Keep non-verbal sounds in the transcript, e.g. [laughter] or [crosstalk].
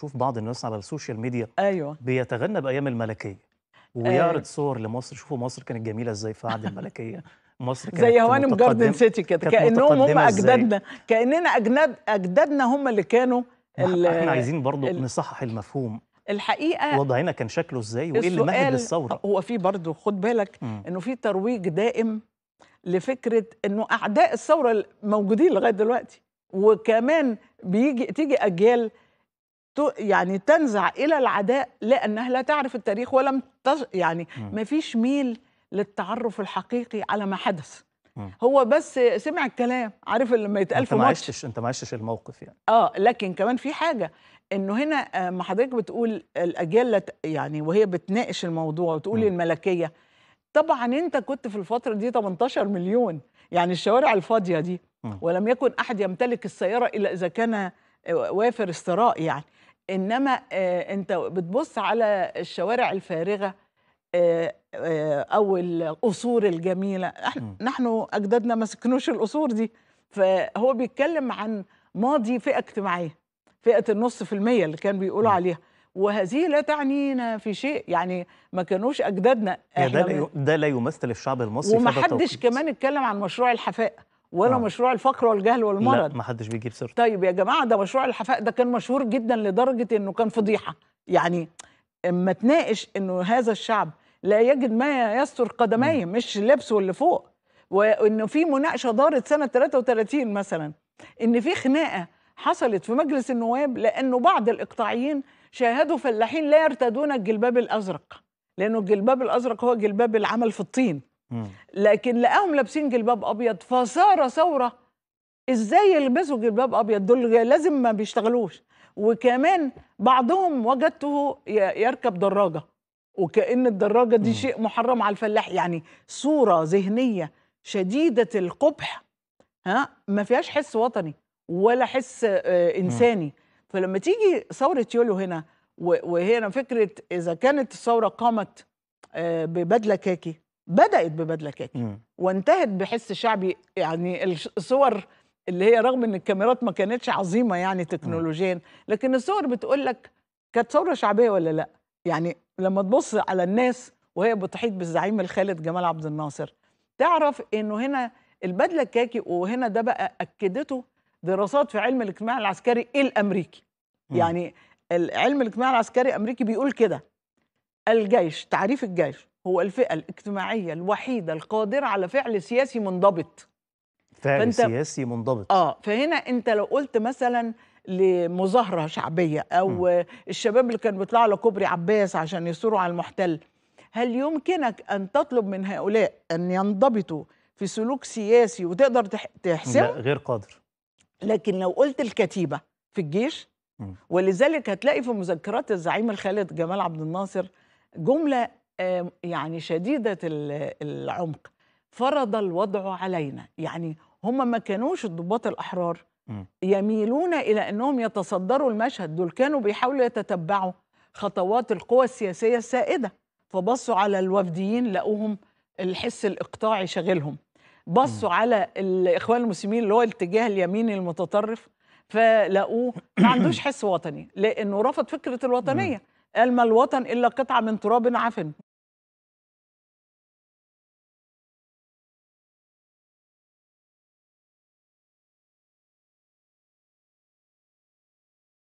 شوف بعض الناس على السوشيال ميديا أيوه. بيتغنى بأيام الملكية ويعرض آه. صور لمصر شوفوا مصر كانت جميلة ازاي في عهد الملكية مصر كانت زي هوانم جاردن سيتي كده كأنهم هم أجدادنا كأننا أجداد أجدادنا هم اللي كانوا احنا عايزين برضو نصحح المفهوم الحقيقه وضعنا كان شكله ازاي وايه اللي مهد للثوره آه، هو في برضه خد بالك انه في ترويج دائم لفكره انه اعداء الثوره موجودين لغايه دلوقتي وكمان بيجي تيجي اجيال يعني تنزع الى العداء لانها لا تعرف التاريخ ولم تج... يعني ما فيش ميل للتعرف الحقيقي على ما حدث هو بس سمع الكلام عارف لما يتقال في ما عشتش انت ما عشتش الموقف يعني اه لكن كمان في حاجه انه هنا آه، ما حضرتك بتقول الاجيال يعني وهي بتناقش الموضوع وتقول م. الملكيه طبعا انت كنت في الفتره دي 18 مليون يعني الشوارع الفاضيه دي م. ولم يكن احد يمتلك السياره الا اذا كان آه، وافر استراء يعني انما آه، انت بتبص على الشوارع الفارغه آه، آه، او القصور الجميله نحن اجدادنا ما سكنوش القصور دي فهو بيتكلم عن ماضي فئه اجتماعيه فئه النص في المية اللي كان بيقولوا عليها وهذه لا تعنينا في شيء يعني ما كانوش اجدادنا ده لا, ده لا يمثل الشعب المصري ومحدش كمان اتكلم عن مشروع الحفاء ولا آه. مشروع الفقر والجهل والمرض لا ما حدش بيجيب سيرته طيب يا جماعه ده مشروع الحفاء ده كان مشهور جدا لدرجه انه كان فضيحه يعني اما تناقش انه هذا الشعب لا يجد ما يستر قدميه مش لبسه اللي فوق وانه في مناقشه دارت سنه 33 مثلا ان في خناقه حصلت في مجلس النواب لانه بعض الاقطاعيين شاهدوا فلاحين لا يرتدون الجلباب الازرق لانه الجلباب الازرق هو جلباب العمل في الطين لكن لقاهم لابسين جلباب ابيض فصار ثوره ازاي يلبسوا جلباب ابيض دول لازم ما بيشتغلوش وكمان بعضهم وجدته يركب دراجه وكأن الدراجة دي شيء محرم على الفلاح يعني صورة ذهنية شديدة القبح ها ما فيهاش حس وطني ولا حس آه، إنساني فلما تيجي ثورة يوليو هنا وهنا فكرة إذا كانت الثورة قامت آه، ببدلة كاكي بدات ببدله كاكي وانتهت بحس شعبي يعني الصور اللي هي رغم ان الكاميرات ما كانتش عظيمه يعني تكنولوجيا لكن الصور بتقول لك كانت ثوره شعبيه ولا لا يعني لما تبص على الناس وهي بتحيط بالزعيم الخالد جمال عبد الناصر تعرف انه هنا البدله الكاكي وهنا ده بقى اكدته دراسات في علم الاجتماع العسكري الامريكي يعني علم الاجتماع العسكري الامريكي بيقول كده الجيش تعريف الجيش هو الفئة الاجتماعية الوحيدة القادرة على فعل سياسي منضبط فعل فأنت سياسي منضبط اه فهنا انت لو قلت مثلا لمظاهرة شعبية او م. الشباب اللي كانوا بيطلعوا على كوبري عباس عشان يثوروا على المحتل هل يمكنك ان تطلب من هؤلاء ان ينضبطوا في سلوك سياسي وتقدر تحسم لا غير قادر لكن لو قلت الكتيبة في الجيش ولذلك هتلاقي في مذكرات الزعيم الخالد جمال عبد الناصر جملة يعني شديدة العمق فرض الوضع علينا يعني هم ما كانوش الضباط الأحرار يميلون إلى أنهم يتصدروا المشهد دول كانوا بيحاولوا يتتبعوا خطوات القوى السياسية السائدة فبصوا على الوفديين لقوهم الحس الإقطاعي شغلهم بصوا على الإخوان المسلمين اللي هو الاتجاه اليميني المتطرف فلقوه [clears throat] ما عندوش حس وطني لأنه رفض فكرة الوطنية قال ما الوطن إلا قطعة من تراب عفن